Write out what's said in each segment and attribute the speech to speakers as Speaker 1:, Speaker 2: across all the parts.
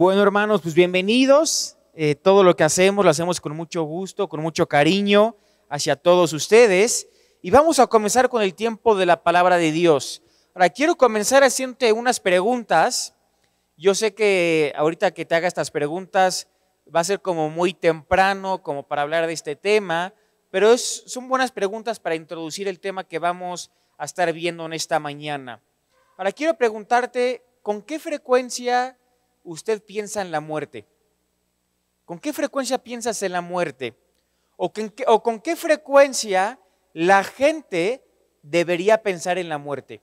Speaker 1: Bueno, hermanos, pues bienvenidos. Eh, todo lo que hacemos lo hacemos con mucho gusto, con mucho cariño hacia todos ustedes. Y vamos a comenzar con el tiempo de la palabra de Dios. Ahora, quiero comenzar haciendo unas preguntas. Yo sé que ahorita que te haga estas preguntas va a ser como muy temprano, como para hablar de este tema, pero es, son buenas preguntas para introducir el tema que vamos a estar viendo en esta mañana. Ahora, quiero preguntarte, ¿con qué frecuencia usted piensa en la muerte? ¿Con qué frecuencia piensas en la muerte? ¿O con, qué, frecuencia la gente debería pensar en la muerte?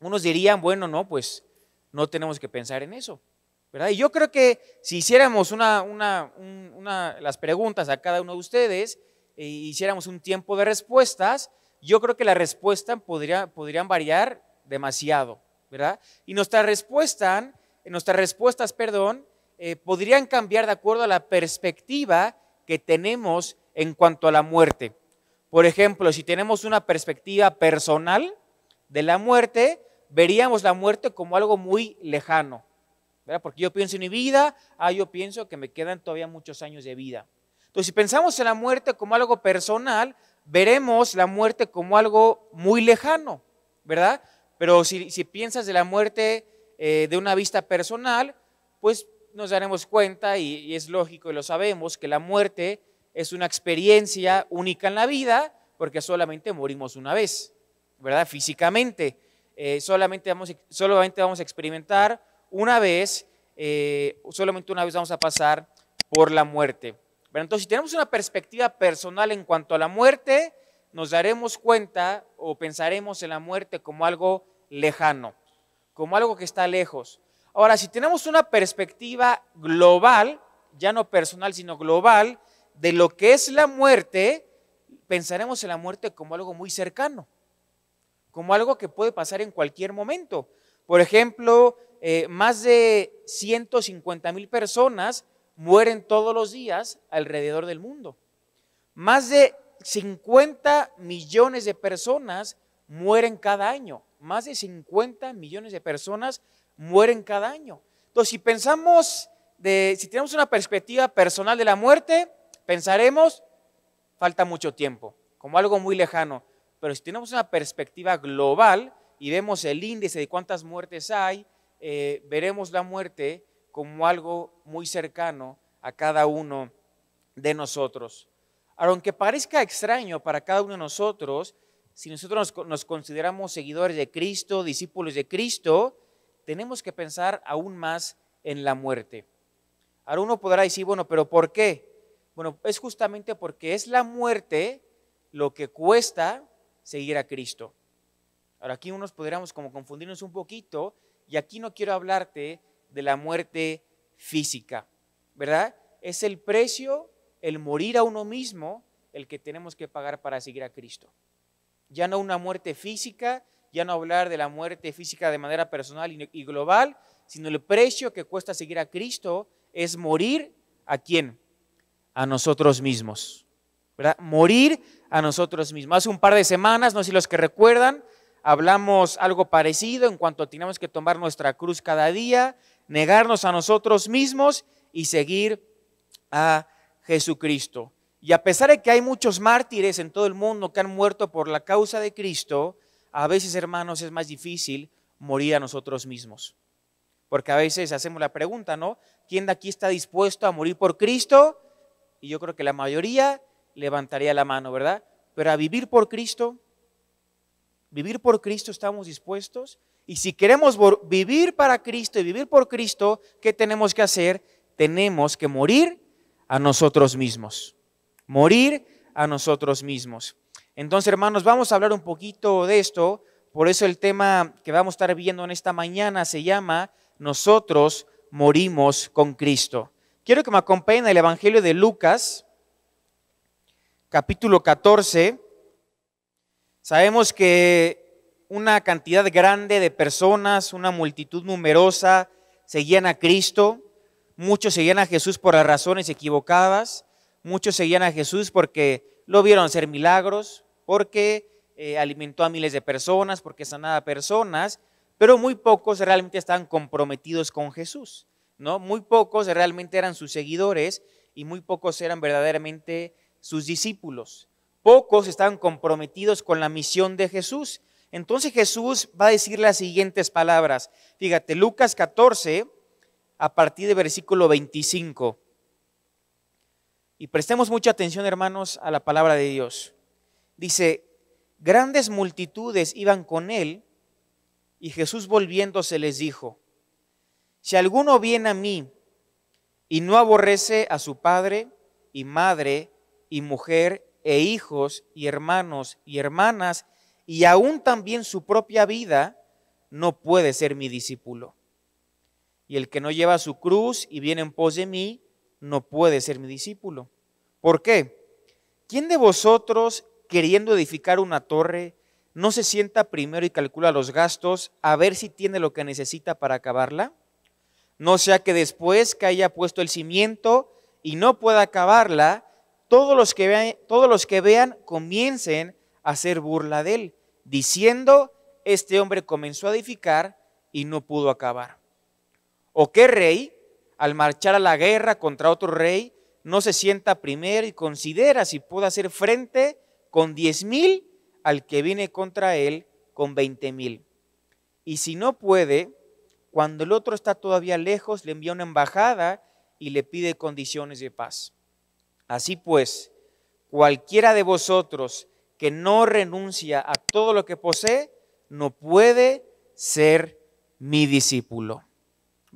Speaker 1: Unos dirían, bueno, no, pues no tenemos que pensar en eso. ¿verdad? Y yo creo que si hiciéramos una, las preguntas a cada uno de ustedes e hiciéramos un tiempo de respuestas, yo creo que la respuesta podría, podrían variar demasiado, ¿verdad? Y nuestra respuesta nuestras respuestas, perdón, eh, podrían cambiar de acuerdo a la perspectiva que tenemos en cuanto a la muerte. Por ejemplo, si tenemos una perspectiva personal de la muerte, veríamos la muerte como algo muy lejano. ¿verdad? Porque yo pienso en mi vida, ah, yo pienso que me quedan todavía muchos años de vida. Entonces, si pensamos en la muerte como algo personal, veremos la muerte como algo muy lejano, ¿verdad? Pero si, si piensas de la muerte eh, de una vista personal, pues nos daremos cuenta, y, es lógico y lo sabemos, que la muerte es una experiencia única en la vida, porque solamente morimos una vez, ¿verdad? Físicamente. Eh, solamente, vamos, solamente vamos a experimentar una vez, eh, solamente una vez vamos a pasar por la muerte. Pero entonces, si tenemos una perspectiva personal en cuanto a la muerte, nos daremos cuenta o pensaremos en la muerte como algo lejano como algo que está lejos. Ahora, si tenemos una perspectiva global, ya no personal, sino global, de lo que es la muerte, pensaremos en la muerte como algo muy cercano, como algo que puede pasar en cualquier momento. Por ejemplo, eh, más de 150 mil personas mueren todos los días alrededor del mundo. Más de 50 millones de personas mueren cada año más de 50 millones de personas mueren cada año. Entonces, si pensamos, si tenemos una perspectiva personal de la muerte, pensaremos, falta mucho tiempo, como algo muy lejano. Pero si tenemos una perspectiva global y vemos el índice de cuántas muertes hay, eh, veremos la muerte como algo muy cercano a cada uno de nosotros. Aunque parezca extraño para cada uno de nosotros, si nosotros nos, consideramos seguidores de Cristo, discípulos de Cristo, tenemos que pensar aún más en la muerte. Ahora uno podrá decir, bueno, pero ¿por qué? Bueno, es justamente porque es la muerte lo que cuesta seguir a Cristo. Ahora aquí unos podríamos como confundirnos un poquito y aquí no quiero hablarte de la muerte física, ¿verdad? Es el precio, el morir a uno mismo, el que tenemos que pagar para seguir a Cristo ya no una muerte física, ya no hablar de la muerte física de manera personal y global, sino el precio que cuesta seguir a Cristo es morir a quién? A nosotros mismos. Morir a nosotros mismos. Hace un par de semanas, no sé si los que recuerdan, hablamos algo parecido en cuanto teníamos que tomar nuestra cruz cada día, negarnos a nosotros mismos y seguir a Jesucristo. Y a pesar de que hay muchos mártires en todo el mundo que han muerto por la causa de Cristo, a veces, hermanos, es más difícil morir a nosotros mismos. Porque a veces hacemos la pregunta, ¿no? ¿Quién de aquí está dispuesto a morir por Cristo? Y yo creo que la mayoría levantaría la mano, ¿verdad? Pero a vivir por Cristo, vivir por Cristo estamos dispuestos. Y si queremos vivir para Cristo y vivir por Cristo, ¿qué tenemos que hacer? Tenemos que morir a nosotros mismos morir a nosotros mismos. Entonces, hermanos, vamos a hablar un poquito de esto. Por eso el tema que vamos a estar viendo en esta mañana se llama Nosotros morimos con Cristo. Quiero que me acompañen al Evangelio de Lucas, capítulo 14. Sabemos que una cantidad grande de personas, una multitud numerosa, seguían a Cristo. Muchos seguían a Jesús por las razones equivocadas muchos seguían a Jesús porque lo vieron hacer milagros, porque eh, alimentó a miles de personas, porque sanaba a personas, pero muy pocos realmente estaban comprometidos con Jesús, ¿no? Muy pocos realmente eran sus seguidores y muy pocos eran verdaderamente sus discípulos. Pocos estaban comprometidos con la misión de Jesús. Entonces Jesús va a decir las siguientes palabras. Fíjate, Lucas 14, a partir del versículo 25. Y prestemos mucha atención, hermanos, a la palabra de Dios. Dice, grandes multitudes iban con él y Jesús volviéndose les dijo, si alguno viene a mí y no aborrece a su padre y madre y mujer e hijos y hermanos y hermanas y aún también su propia vida, no puede ser mi discípulo. Y el que no lleva su cruz y viene en pos de mí, no puede ser mi discípulo. ¿Por qué? ¿Quién de vosotros, queriendo edificar una torre, no se sienta primero y calcula los gastos a ver si tiene lo que necesita para acabarla? No sea que después que haya puesto el cimiento y no pueda acabarla, todos los que vean, todos los que vean comiencen a hacer burla de él, diciendo, este hombre comenzó a edificar y no pudo acabar. ¿O qué rey, al marchar a la guerra contra otro rey, no se sienta primero y considera si puede hacer frente con diez mil al que viene contra él con veinte mil. Y si no puede, cuando el otro está todavía lejos, le envía una embajada y le pide condiciones de paz. Así pues, cualquiera de vosotros que no renuncia a todo lo que posee, no puede ser mi discípulo.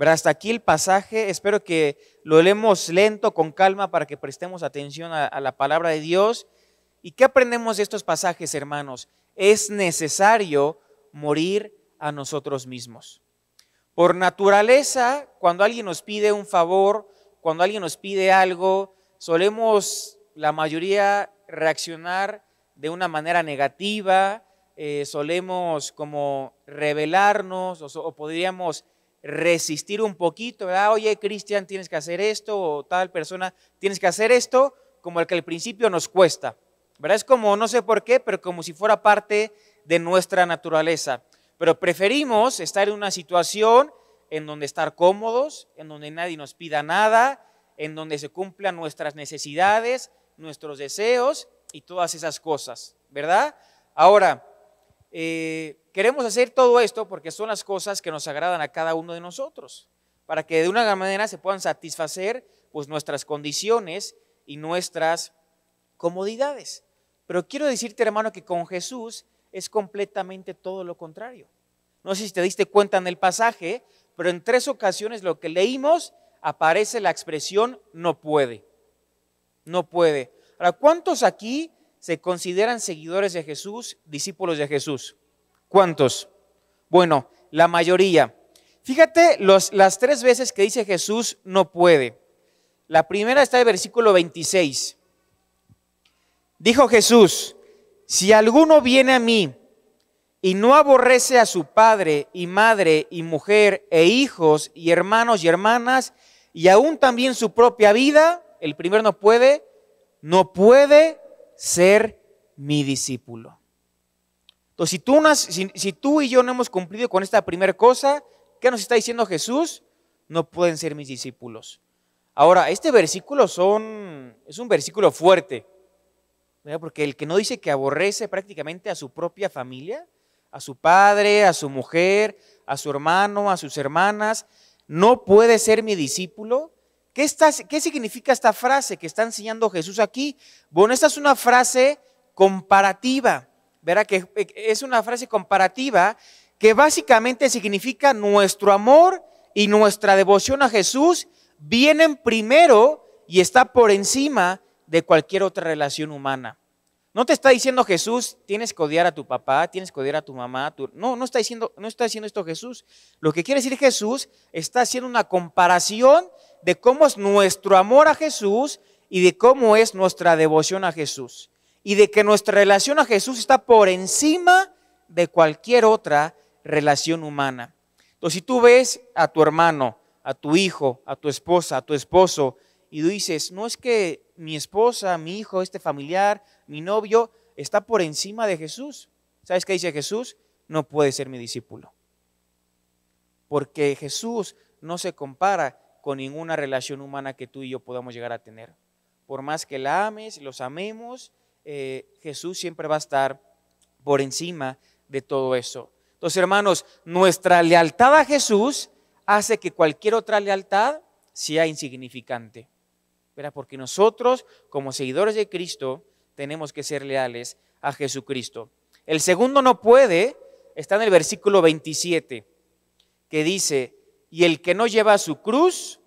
Speaker 1: Hasta aquí el pasaje. Espero que lo leemos lento, con calma, para que prestemos atención a, la palabra de Dios. ¿Y qué aprendemos de estos pasajes, hermanos? Es necesario morir a nosotros mismos. Por naturaleza, cuando alguien nos pide un favor, cuando alguien nos pide algo, solemos la mayoría reaccionar de una manera negativa, eh, solemos como rebelarnos o podríamos resistir un poquito, ¿verdad? Oye, Cristian, tienes que hacer esto, o tal persona, tienes que hacer esto, como el que al principio nos cuesta, ¿verdad? Es como, no sé por qué, pero como si fuera parte de nuestra naturaleza. Pero preferimos estar en una situación en donde estar cómodos, en donde nadie nos pida nada, en donde se cumplan nuestras necesidades, nuestros deseos y todas esas cosas, ¿verdad? Ahora, eh, queremos hacer todo esto porque son las cosas que nos agradan a cada uno de nosotros, para que de una manera se puedan satisfacer pues, nuestras condiciones y nuestras comodidades. Pero quiero decirte, hermano, que con Jesús es completamente todo lo contrario. No sé si te diste cuenta en el pasaje, pero en tres ocasiones lo que leímos aparece la expresión no puede. No puede. Ahora, ¿cuántos aquí se consideran seguidores de Jesús, discípulos de Jesús? ¿Cuántos? Bueno, la mayoría. Fíjate las tres veces que dice Jesús no puede. La primera está en el versículo 26. Dijo Jesús, si alguno viene a mí y no aborrece a su padre y madre y mujer e hijos y hermanos y hermanas y aún también su propia vida, el primero no puede, no puede ser mi discípulo. Entonces, si tú, y yo no hemos cumplido con esta primera cosa, ¿qué nos está diciendo Jesús? No pueden ser mis discípulos. Ahora, este versículo es un versículo fuerte, porque el que no dice que aborrece prácticamente a su propia familia, a su padre, a su mujer, a su hermano, a sus hermanas, no puede ser mi discípulo, ¿Qué, significa esta frase que está enseñando Jesús aquí? Bueno, esta es una frase comparativa, verá que es una frase comparativa que básicamente significa nuestro amor y nuestra devoción a Jesús vienen primero y está por encima de cualquier otra relación humana. No te está diciendo Jesús, tienes que odiar a tu papá, tienes que odiar a tu mamá. No, no está, diciendo, no está diciendo esto Jesús. Lo que quiere decir Jesús está haciendo una comparación de cómo es nuestro amor a Jesús y de cómo es nuestra devoción a Jesús. Y de que nuestra relación a Jesús está por encima de cualquier otra relación humana. Entonces, si tú ves a tu hermano, a tu hijo, a tu esposa, a tu esposo, y tú dices, no es que mi esposa, mi hijo, este familiar, mi novio, está por encima de Jesús. ¿Sabes qué dice Jesús? No puede ser mi discípulo. Porque Jesús no se compara con ninguna relación humana que tú y yo podamos llegar a tener. Por más que la ames, los amemos, eh, Jesús siempre va a estar por encima de todo eso. Entonces, hermanos, nuestra lealtad a Jesús hace que cualquier otra lealtad sea insignificante. pero Porque nosotros, como seguidores de Cristo, tenemos que ser leales a Jesucristo. El segundo no puede está en el versículo 27, que dice, y el que no lleva su cruz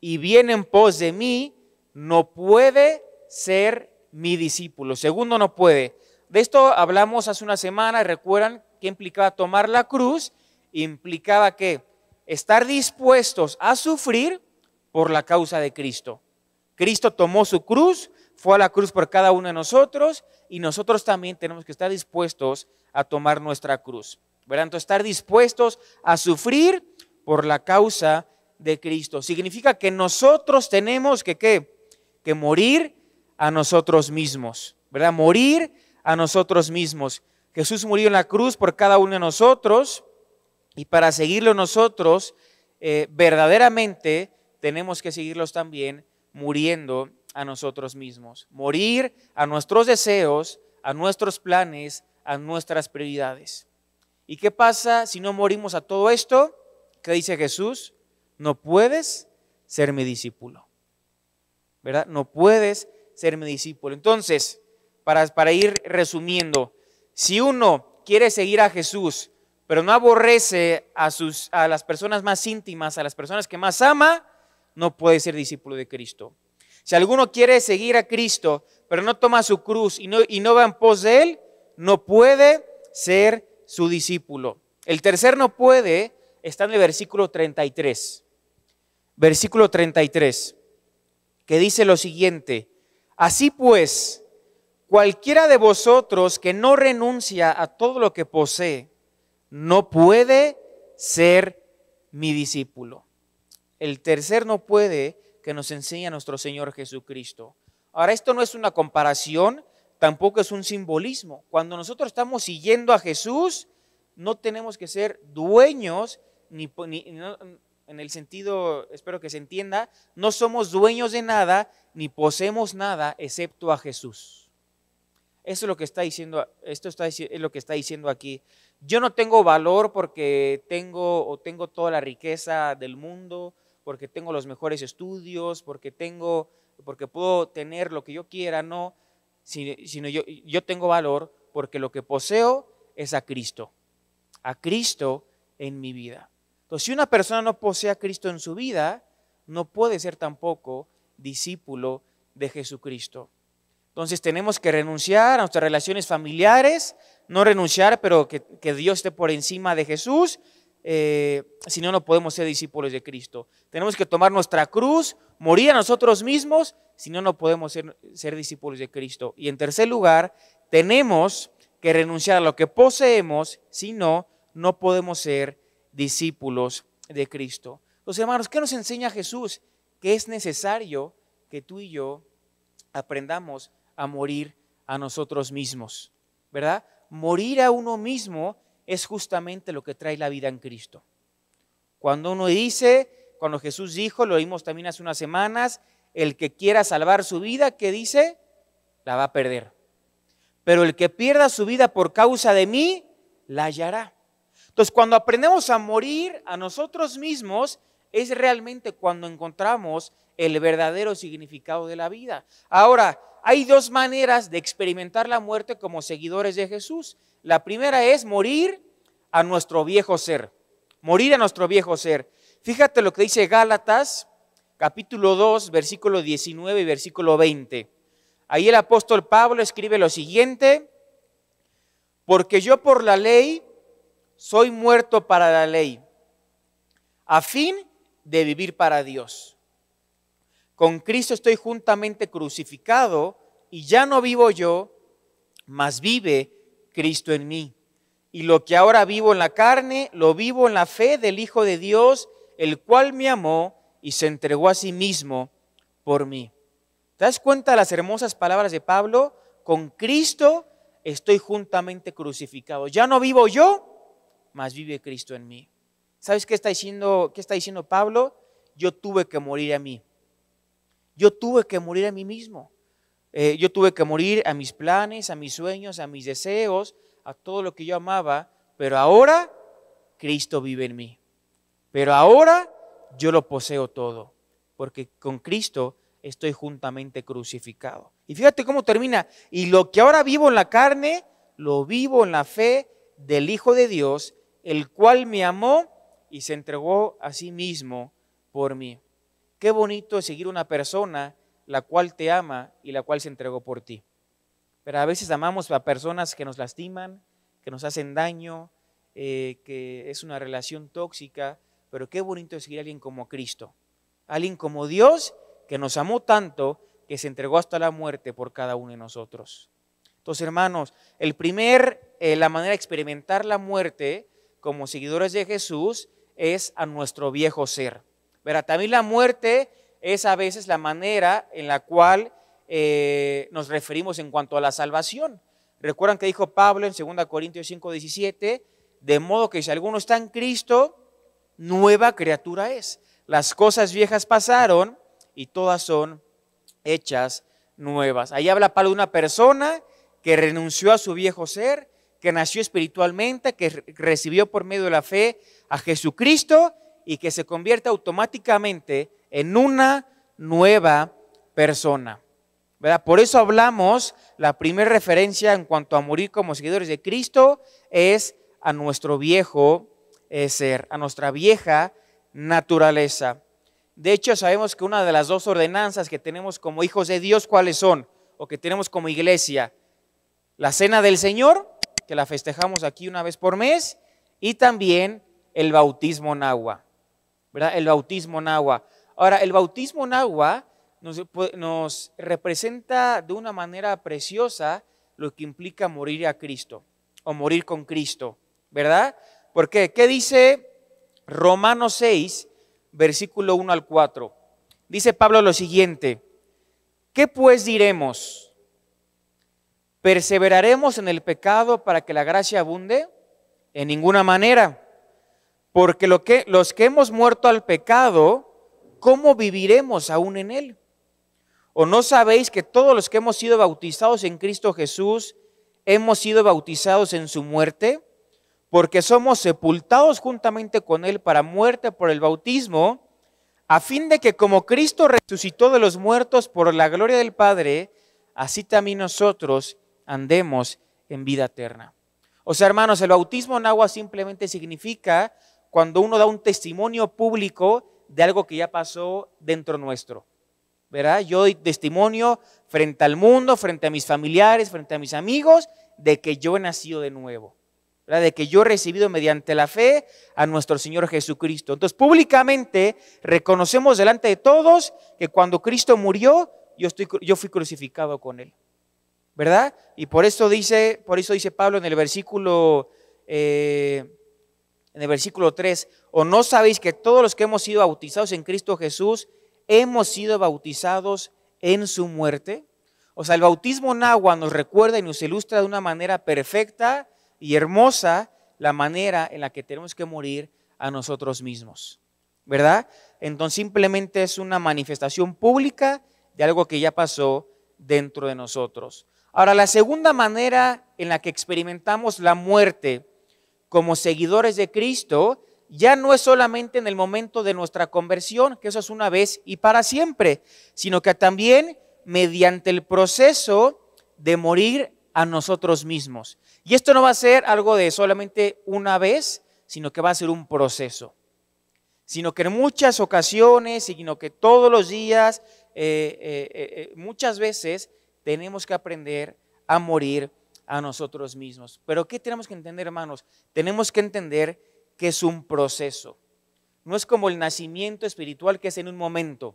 Speaker 1: y viene en pos de mí, no puede ser mi discípulo. Segundo, no puede. De esto hablamos hace una semana, recuerdan que implicaba tomar la cruz, implicaba que estar dispuestos a sufrir por la causa de Cristo. Cristo tomó su cruz, fue a la cruz por cada uno de nosotros y nosotros también tenemos que estar dispuestos a tomar nuestra cruz. ¿verdad? Entonces, estar dispuestos a sufrir por la causa de Cristo. Significa que nosotros tenemos que, ¿qué? que morir a nosotros mismos, ¿verdad? Morir a nosotros mismos. Jesús murió en la cruz por cada uno de nosotros y para seguirlo nosotros, eh, verdaderamente tenemos que seguirlos también muriendo a nosotros mismos, morir a nuestros deseos, a nuestros planes, a nuestras prioridades. ¿Y qué pasa si no morimos a todo esto? ¿Qué dice Jesús? No puedes ser mi discípulo. ¿Verdad? No puedes ser mi discípulo. Entonces, para, para ir resumiendo, si uno quiere seguir a Jesús, pero no aborrece a, sus, a las personas más íntimas, a las personas que más ama, no puede ser discípulo de Cristo. Si alguno quiere seguir a Cristo, pero no toma su cruz y no, y no va en pos de Él, no puede ser su discípulo. El tercer no puede está en el versículo 33. Versículo 33, que dice lo siguiente, así pues, cualquiera de vosotros que no renuncia a todo lo que posee, no puede ser mi discípulo. El tercer no puede que nos enseña nuestro Señor Jesucristo. Ahora, esto no es una comparación, tampoco es un simbolismo. Cuando nosotros estamos siguiendo a Jesús, no tenemos que ser dueños en el sentido, espero que se entienda, no somos dueños de nada ni poseemos nada excepto a Jesús. Eso es lo que está diciendo, esto está, es lo que está diciendo aquí. Yo no tengo valor porque tengo o tengo toda la riqueza del mundo, porque tengo los mejores estudios, porque tengo, porque puedo tener lo que yo quiera, no, sino yo tengo valor porque lo que poseo es a Cristo, a Cristo en mi vida si una persona no posee a Cristo en su vida, no puede ser tampoco discípulo de Jesucristo. Entonces tenemos que renunciar a nuestras relaciones familiares, no renunciar, pero que, Dios esté por encima de Jesús, eh, si no, no podemos ser discípulos de Cristo. Tenemos que tomar nuestra cruz, morir a nosotros mismos, si no, no podemos ser, ser discípulos de Cristo. Y en tercer lugar, tenemos que renunciar a lo que poseemos, si no, no podemos ser discípulos de Cristo. Los hermanos, ¿qué nos enseña Jesús? Que es necesario que tú y yo aprendamos a morir a nosotros mismos, ¿verdad? Morir a uno mismo es justamente lo que trae la vida en Cristo. Cuando uno dice, cuando Jesús dijo, lo oímos también hace unas semanas, el que quiera salvar su vida, ¿qué dice? La va a perder. Pero el que pierda su vida por causa de mí, la hallará. Entonces, cuando aprendemos a morir a nosotros mismos, es realmente cuando encontramos el verdadero significado de la vida. Ahora, hay dos maneras de experimentar la muerte como seguidores de Jesús. La primera es morir a nuestro viejo ser, morir a nuestro viejo ser. Fíjate lo que dice Gálatas capítulo 2, versículo 19 y versículo 20. Ahí el apóstol Pablo escribe lo siguiente, porque yo por la ley soy muerto para la ley, a fin de vivir para Dios. Con Cristo estoy juntamente crucificado y ya no vivo yo, mas vive Cristo en mí. Y lo que ahora vivo en la carne, lo vivo en la fe del Hijo de Dios, el cual me amó y se entregó a sí mismo por mí. ¿Te das cuenta de las hermosas palabras de Pablo? Con Cristo estoy juntamente crucificado. Ya no vivo yo, más vive Cristo en mí. ¿Sabes qué está diciendo, qué está diciendo Pablo? Yo tuve que morir a mí. Yo tuve que morir a mí mismo. Eh, yo tuve que morir a mis planes, a mis sueños, a mis deseos, a todo lo que yo amaba, pero ahora Cristo vive en mí. Pero ahora yo lo poseo todo, porque con Cristo estoy juntamente crucificado. Y fíjate cómo termina. Y lo que ahora vivo en la carne, lo vivo en la fe del Hijo de Dios el cual me amó y se entregó a sí mismo por mí. Qué bonito es seguir una persona la cual te ama y la cual se entregó por ti. Pero a veces amamos a personas que nos lastiman, que nos hacen daño, eh, que es una relación tóxica, pero qué bonito es seguir a alguien como Cristo, alguien como Dios que nos amó tanto que se entregó hasta la muerte por cada uno de nosotros. Entonces, hermanos, el primer, eh, la manera de experimentar la muerte como seguidores de Jesús es a nuestro viejo ser. Verá También la muerte es a veces la manera en la cual eh, nos referimos en cuanto a la salvación. Recuerdan que dijo Pablo en 2 Corintios 5, 17, de modo que si alguno está en Cristo, nueva criatura es. Las cosas viejas pasaron y todas son hechas nuevas. Ahí habla Pablo de una persona que renunció a su viejo ser que nació espiritualmente, que recibió por medio de la fe a Jesucristo y que se convierte automáticamente en una nueva persona. ¿verdad? Por eso hablamos, la primera referencia en cuanto a morir como seguidores de Cristo es a nuestro viejo eh, ser, a nuestra vieja naturaleza. De hecho, sabemos que una de las dos ordenanzas que tenemos como hijos de Dios, ¿cuáles son? O que tenemos como iglesia, la cena del Señor que la festejamos aquí una vez por mes, y también el bautismo en agua, ¿verdad? El bautismo en agua. Ahora, el bautismo en agua nos, pues, representa de una manera preciosa lo que implica morir a Cristo o morir con Cristo, ¿verdad? Porque, ¿qué dice Romanos 6, versículo 1 al 4? Dice Pablo lo siguiente, ¿qué pues diremos? ¿Perseveraremos en el pecado para que la gracia abunde? En ninguna manera. Porque los que hemos muerto al pecado, ¿cómo viviremos aún en él? ¿O no sabéis que todos los que hemos sido bautizados en Cristo Jesús, hemos sido bautizados en su muerte? Porque somos sepultados juntamente con él para muerte por el bautismo, a fin de que como Cristo resucitó de los muertos por la gloria del Padre, así también nosotros andemos en vida eterna. O sea, hermanos, el bautismo en agua simplemente significa cuando uno da un testimonio público de algo que ya pasó dentro nuestro. ¿Verdad? Yo doy testimonio frente al mundo, frente a mis familiares, frente a mis amigos, de que yo he nacido de nuevo. ¿verdad? De que yo he recibido mediante la fe a nuestro Señor Jesucristo. Entonces, públicamente reconocemos delante de todos que cuando Cristo murió, yo, yo fui crucificado con Él. ¿verdad? Y por eso dice, por eso dice Pablo en el versículo, eh, en el versículo 3, o no sabéis que todos los que hemos sido bautizados en Cristo Jesús, hemos sido bautizados en su muerte. O sea, el bautismo en agua nos recuerda y nos ilustra de una manera perfecta y hermosa la manera en la que tenemos que morir a nosotros mismos, ¿verdad? Entonces simplemente es una manifestación pública de algo que ya pasó dentro de nosotros. Ahora, la segunda manera en la que experimentamos la muerte como seguidores de Cristo ya no es solamente en el momento de nuestra conversión, que eso es una vez y para siempre, sino que también mediante el proceso de morir a nosotros mismos. Y esto no va a ser algo de solamente una vez, sino que va a ser un proceso. Sino que en muchas ocasiones, sino que todos los días, eh, eh, eh, muchas veces tenemos que aprender a morir a nosotros mismos. Pero ¿qué tenemos que entender, hermanos? Tenemos que entender que es un proceso. No es como el nacimiento espiritual que es en un momento.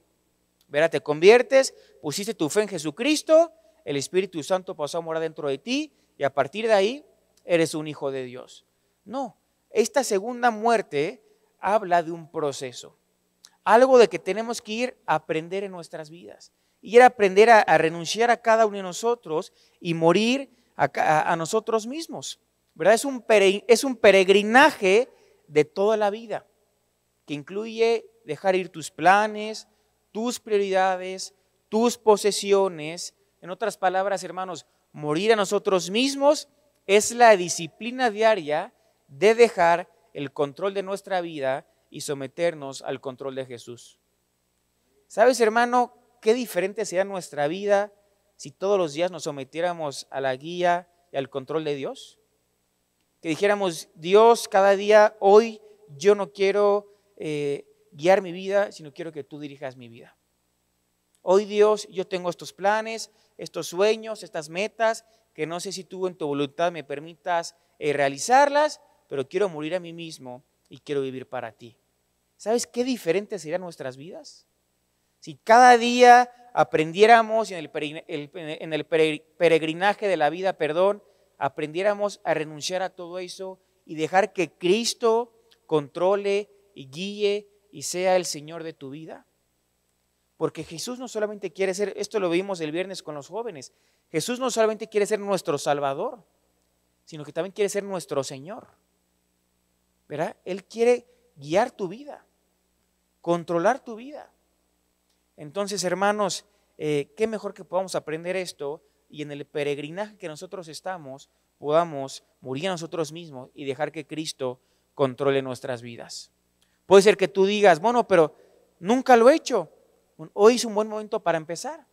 Speaker 1: Verá, te conviertes, pusiste tu fe en Jesucristo, el Espíritu Santo pasó a morar dentro de ti y a partir de ahí eres un hijo de Dios. No, esta segunda muerte habla de un proceso, algo de que tenemos que ir a aprender en nuestras vidas y era aprender a, renunciar a cada uno de nosotros y morir a, nosotros mismos. ¿verdad? Es un, es un peregrinaje de toda la vida, que incluye dejar ir tus planes, tus prioridades, tus posesiones. En otras palabras, hermanos, morir a nosotros mismos es la disciplina diaria de dejar el control de nuestra vida y someternos al control de Jesús. ¿Sabes, hermano, qué diferente sería nuestra vida si todos los días nos sometiéramos a la guía y al control de Dios. Que dijéramos, Dios, cada día, hoy yo no quiero eh, guiar mi vida, sino quiero que tú dirijas mi vida. Hoy Dios, yo tengo estos planes, estos sueños, estas metas, que no sé si tú en tu voluntad me permitas eh, realizarlas, pero quiero morir a mí mismo y quiero vivir para ti. ¿Sabes qué diferente serían nuestras vidas? Si cada día aprendiéramos en el, peregrinaje de la vida, perdón, aprendiéramos a renunciar a todo eso y dejar que Cristo controle y guíe y sea el Señor de tu vida. Porque Jesús no solamente quiere ser, esto lo vimos el viernes con los jóvenes, Jesús no solamente quiere ser nuestro Salvador, sino que también quiere ser nuestro Señor. ¿Verdad? Él quiere guiar tu vida, controlar tu vida. Entonces, hermanos, eh, qué mejor que podamos aprender esto y en el peregrinaje que nosotros estamos podamos morir a nosotros mismos y dejar que Cristo controle nuestras vidas. Puede ser que tú digas, bueno, pero nunca lo he hecho. Hoy es un buen momento para empezar.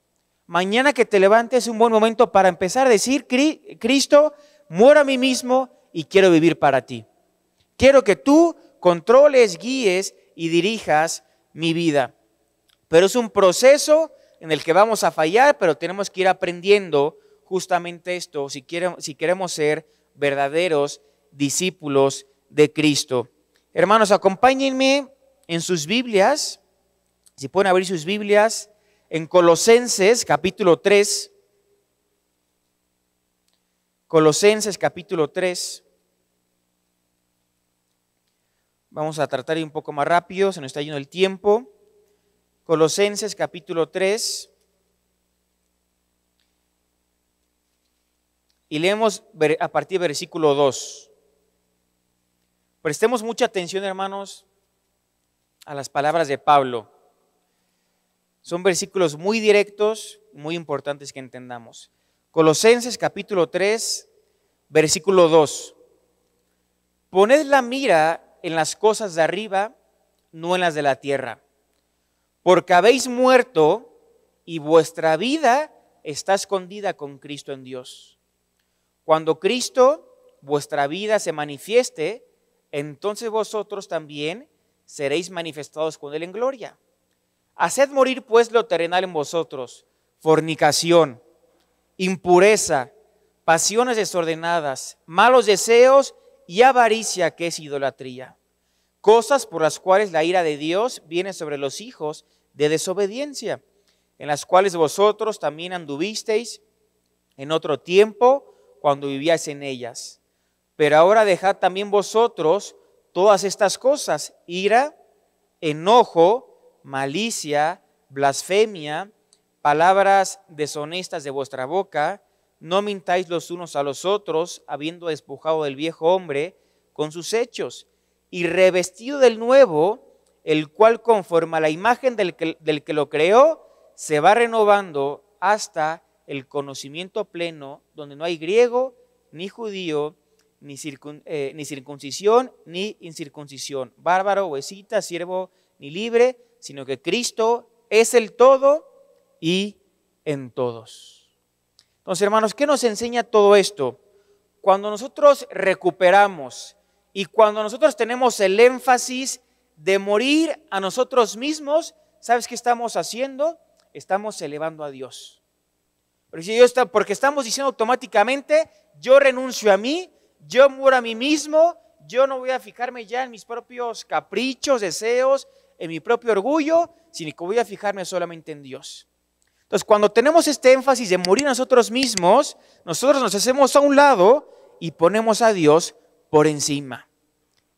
Speaker 1: Mañana que te levantes es un buen momento para empezar a decir, Cristo, muero a mí mismo y quiero vivir para ti. Quiero que tú controles, guíes y dirijas mi vida. Pero es un proceso en el que vamos a fallar, pero tenemos que ir aprendiendo justamente esto si, queremos ser verdaderos discípulos de Cristo. Hermanos, acompáñenme en sus Biblias, si pueden abrir sus Biblias, en Colosenses capítulo 3. Colosenses capítulo 3. Vamos a tratar de un poco más rápido, se nos está yendo el tiempo. Colosenses capítulo 3. Y leemos a partir del versículo 2. Prestemos mucha atención, hermanos, a las palabras de Pablo. Son versículos muy directos, muy importantes que entendamos. Colosenses capítulo 3, versículo 2. Poned la mira en las cosas de arriba, no en las de la tierra porque habéis muerto y vuestra vida está escondida con Cristo en Dios. Cuando Cristo, vuestra vida, se manifieste, entonces vosotros también seréis manifestados con Él en gloria. Haced morir pues lo terrenal en vosotros, fornicación, impureza, pasiones desordenadas, malos deseos y avaricia que es idolatría, cosas por las cuales la ira de Dios viene sobre los hijos de desobediencia, en las cuales vosotros también anduvisteis en otro tiempo cuando vivíais en ellas. Pero ahora dejad también vosotros todas estas cosas, ira, enojo, malicia, blasfemia, palabras deshonestas de vuestra boca, no mintáis los unos a los otros, habiendo despojado del viejo hombre con sus hechos, y revestido del nuevo, el cual conforma la imagen del que, lo creó, se va renovando hasta el conocimiento pleno, donde no hay griego ni judío, ni, eh, circuncisión, ni incircuncisión, bárbaro o siervo ni libre, sino que Cristo es el todo y en todos. Entonces, hermanos, ¿qué nos enseña todo esto? Cuando nosotros recuperamos y cuando nosotros tenemos el énfasis de morir a nosotros mismos, ¿sabes qué estamos haciendo? Estamos elevando a Dios. Porque, estamos diciendo automáticamente, yo renuncio a mí, yo muero a mí mismo, yo no voy a fijarme ya en mis propios caprichos, deseos, en mi propio orgullo, sino que voy a fijarme solamente en Dios. Entonces, cuando tenemos este énfasis de morir a nosotros mismos, nosotros nos hacemos a un lado y ponemos a Dios por encima.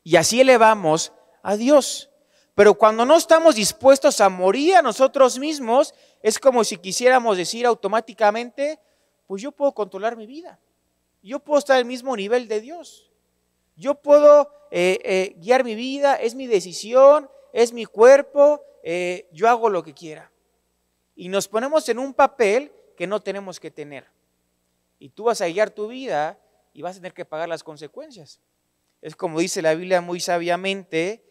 Speaker 1: Y así elevamos a Dios. Pero cuando no estamos dispuestos a morir a nosotros mismos, es como si quisiéramos decir automáticamente, pues yo puedo controlar mi vida, yo puedo estar al mismo nivel de Dios, yo puedo eh, eh, guiar mi vida, es mi decisión, es mi cuerpo, eh, yo hago lo que quiera. Y nos ponemos en un papel que no tenemos que tener. Y tú vas a guiar tu vida y vas a tener que pagar las consecuencias. Es como dice la Biblia muy sabiamente,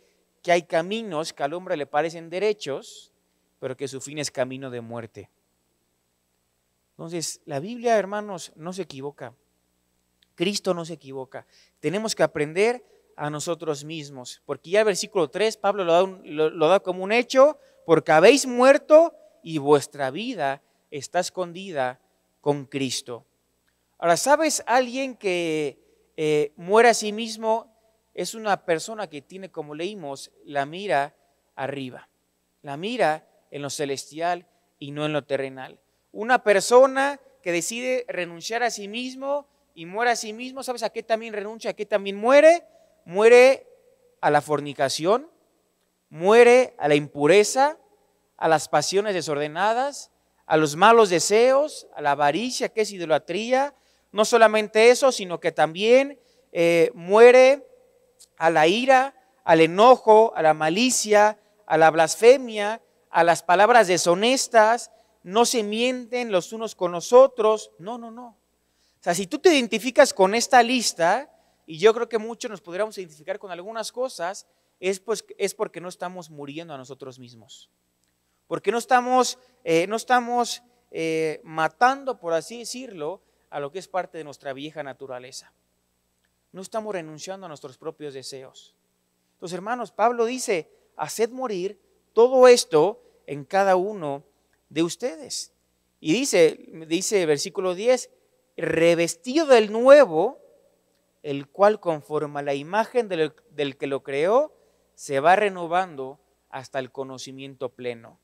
Speaker 1: que hay caminos que al hombre le parecen derechos, pero que su fin es camino de muerte. Entonces, la Biblia, hermanos, no se equivoca. Cristo no se equivoca. Tenemos que aprender a nosotros mismos, porque ya el versículo 3, Pablo lo da, como un hecho, porque habéis muerto y vuestra vida está escondida con Cristo. Ahora, ¿sabes alguien que eh, muere a sí mismo es una persona que tiene, como leímos, la mira arriba, la mira en lo celestial y no en lo terrenal. Una persona que decide renunciar a sí mismo y muere a sí mismo, ¿sabes a qué también renuncia? ¿A qué también muere? Muere a la fornicación, muere a la impureza, a las pasiones desordenadas, a los malos deseos, a la avaricia que es idolatría. No solamente eso, sino que también eh, muere a la ira, al enojo, a la malicia, a la blasfemia, a las palabras deshonestas, no se mienten los unos con los otros. No, no, no. O sea, si tú te identificas con esta lista, y yo creo que muchos nos podríamos identificar con algunas cosas, es, pues, es porque no estamos muriendo a nosotros mismos. Porque no estamos, eh, no estamos eh, matando, por así decirlo, a lo que es parte de nuestra vieja naturaleza. No estamos renunciando a nuestros propios deseos. Entonces, hermanos, Pablo dice, haced morir todo esto en cada uno de ustedes. Y dice, dice versículo 10, revestido del nuevo, el cual conforme la imagen del, que lo creó, se va renovando hasta el conocimiento pleno.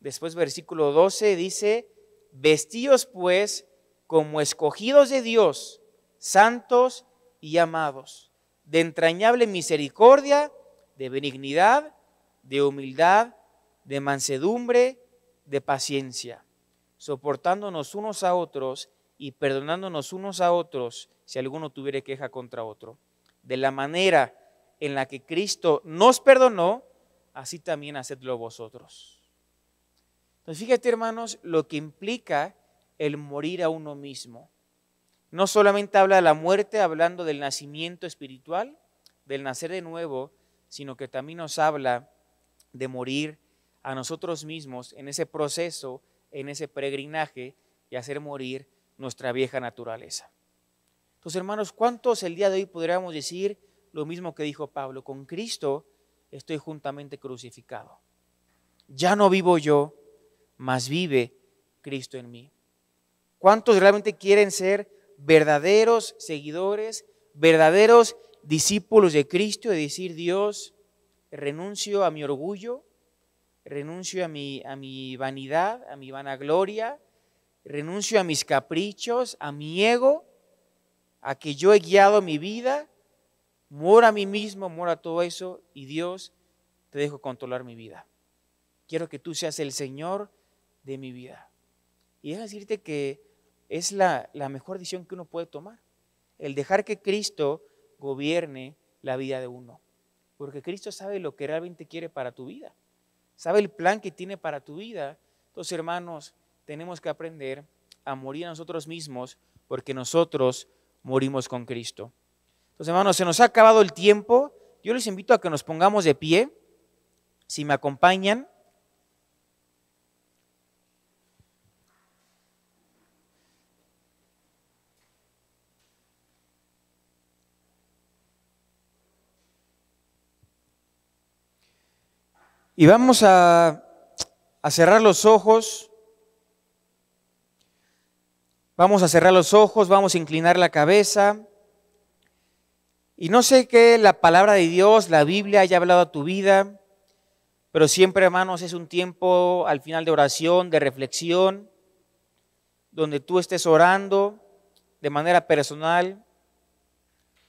Speaker 1: Después versículo 12 dice, vestidos pues como escogidos de Dios, santos y amados, de entrañable misericordia, de benignidad, de humildad, de mansedumbre, de paciencia, soportándonos unos a otros y perdonándonos unos a otros si alguno tuviere queja contra otro. De la manera en la que Cristo nos perdonó, así también hacedlo vosotros. Entonces pues fíjate hermanos lo que implica el morir a uno mismo no solamente habla de la muerte, hablando del nacimiento espiritual, del nacer de nuevo, sino que también nos habla de morir a nosotros mismos en ese proceso, en ese peregrinaje y hacer morir nuestra vieja naturaleza. Entonces, hermanos, ¿cuántos el día de hoy podríamos decir lo mismo que dijo Pablo? Con Cristo estoy juntamente crucificado. Ya no vivo yo, mas vive Cristo en mí. ¿Cuántos realmente quieren ser verdaderos seguidores, verdaderos discípulos de Cristo, de decir, Dios, renuncio a mi orgullo, renuncio a mi, a mi vanidad, a mi vanagloria, renuncio a mis caprichos, a mi ego, a que yo he guiado mi vida, muero a mí mismo, muero a todo eso, y Dios, te dejo controlar mi vida. Quiero que tú seas el Señor de mi vida. Y es decirte que es la, mejor decisión que uno puede tomar. El dejar que Cristo gobierne la vida de uno. Porque Cristo sabe lo que realmente quiere para tu vida. Sabe el plan que tiene para tu vida. Entonces, hermanos, tenemos que aprender a morir a nosotros mismos porque nosotros morimos con Cristo. Entonces, hermanos, se nos ha acabado el tiempo. Yo les invito a que nos pongamos de pie. Si me acompañan. Y vamos a, cerrar los ojos. Vamos a cerrar los ojos, vamos a inclinar la cabeza. Y no sé qué la palabra de Dios, la Biblia haya hablado a tu vida, pero siempre, hermanos, es un tiempo al final de oración, de reflexión, donde tú estés orando de manera personal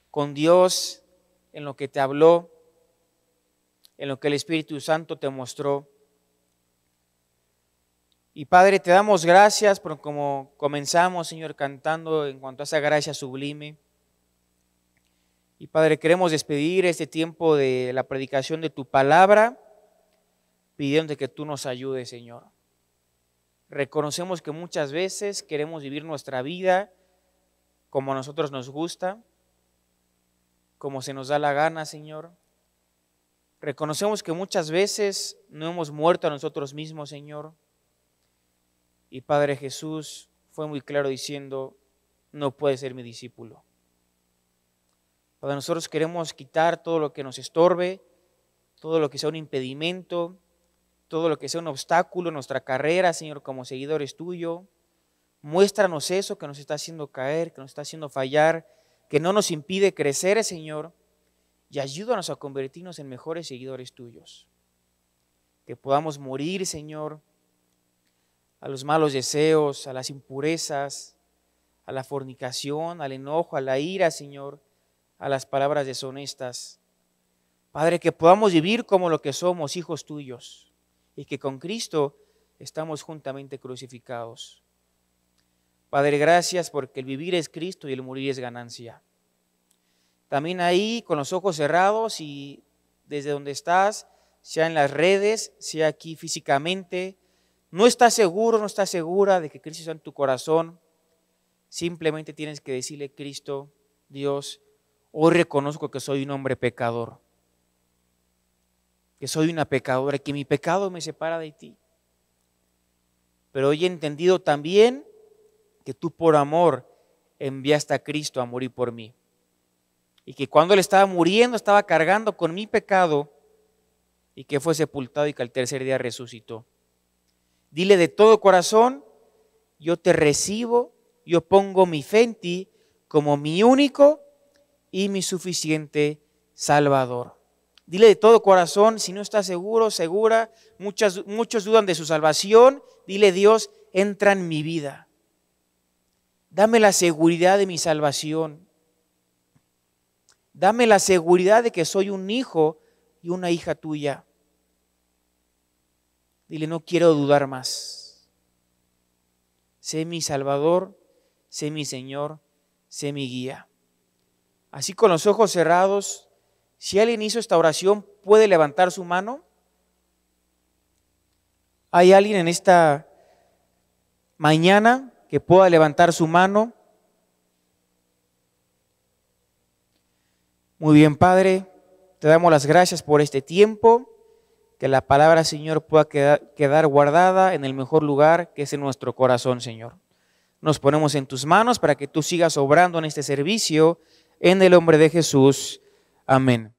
Speaker 1: con Dios en lo que te habló en lo que el Espíritu Santo te mostró. Y Padre, te damos gracias por como comenzamos, Señor, cantando en cuanto a esa gracia sublime. Y Padre, queremos despedir este tiempo de la predicación de tu palabra, pidiendo que tú nos ayudes, Señor. Reconocemos que muchas veces queremos vivir nuestra vida como a nosotros nos gusta, como se nos da la gana, Señor, Reconocemos que muchas veces no hemos muerto a nosotros mismos, Señor. Y Padre Jesús fue muy claro diciendo, no puede ser mi discípulo. Para nosotros queremos quitar todo lo que nos estorbe, todo lo que sea un impedimento, todo lo que sea un obstáculo en nuestra carrera, Señor, como seguidores tuyo. Muéstranos eso que nos está haciendo caer, que nos está haciendo fallar, que no nos impide crecer, Señor y ayúdanos a convertirnos en mejores seguidores tuyos. Que podamos morir, Señor, a los malos deseos, a las impurezas, a la fornicación, al enojo, a la ira, Señor, a las palabras deshonestas. Padre, que podamos vivir como lo que somos, hijos tuyos, y que con Cristo estamos juntamente crucificados. Padre, gracias porque el vivir es Cristo y el morir es ganancia también ahí con los ojos cerrados y desde donde estás, sea en las redes, sea aquí físicamente, no estás seguro, no estás segura de que Cristo está en tu corazón, simplemente tienes que decirle, Cristo, Dios, hoy reconozco que soy un hombre pecador, que soy una pecadora, que mi pecado me separa de ti. Pero hoy he entendido también que tú por amor enviaste a Cristo a morir por mí y que cuando él estaba muriendo estaba cargando con mi pecado y que fue sepultado y que al tercer día resucitó. Dile de todo corazón, yo te recibo, yo pongo mi fe en ti como mi único y mi suficiente Salvador. Dile de todo corazón, si no estás seguro, segura, muchas, muchos dudan de su salvación, dile Dios, entra en mi vida. Dame la seguridad de mi salvación. Dame la seguridad de que soy un hijo y una hija tuya. Dile, no quiero dudar más. Sé mi Salvador, sé mi Señor, sé mi guía. Así con los ojos cerrados, si alguien hizo esta oración, puede levantar su mano. ¿Hay alguien en esta mañana que pueda levantar su mano? Muy bien, Padre, te damos las gracias por este tiempo, que la palabra, Señor, pueda quedar guardada en el mejor lugar que es en nuestro corazón, Señor. Nos ponemos en tus manos para que tú sigas obrando en este servicio, en el nombre de Jesús. Amén.